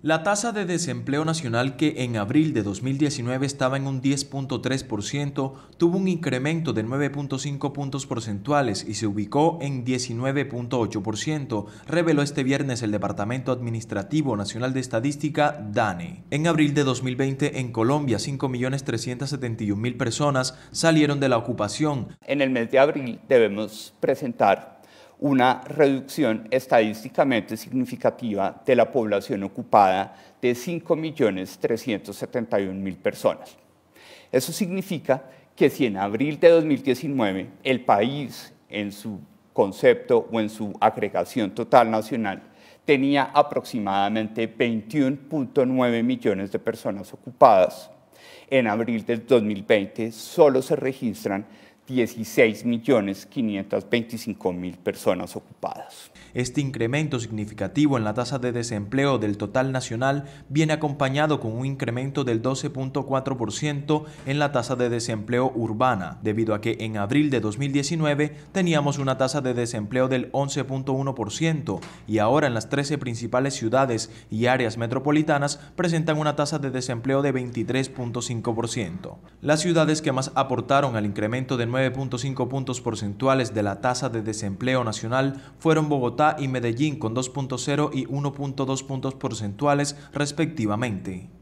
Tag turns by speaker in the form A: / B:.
A: La tasa de desempleo nacional que en abril de 2019 estaba en un 10.3% tuvo un incremento de 9.5 puntos porcentuales y se ubicó en 19.8%, reveló este viernes el Departamento Administrativo Nacional de Estadística, DANE. En abril de 2020 en Colombia 5.371.000
B: personas salieron de la ocupación. En el mes de abril debemos presentar una reducción estadísticamente significativa de la población ocupada de 5.371.000 personas. Eso significa que si en abril de 2019 el país en su concepto o en su agregación total nacional tenía aproximadamente 21.9 millones de personas ocupadas, en abril del 2020 solo se registran 16.525.000 personas ocupadas.
A: Este incremento significativo en la tasa de desempleo del total nacional viene acompañado con un incremento del 12.4% en la tasa de desempleo urbana, debido a que en abril de 2019 teníamos una tasa de desempleo del 11.1% y ahora en las 13 principales ciudades y áreas metropolitanas presentan una tasa de desempleo de 23.5%. Las ciudades que más aportaron al incremento de 9.5 puntos porcentuales de la tasa de desempleo nacional fueron Bogotá y Medellín con 2.0 y 1.2 puntos porcentuales respectivamente.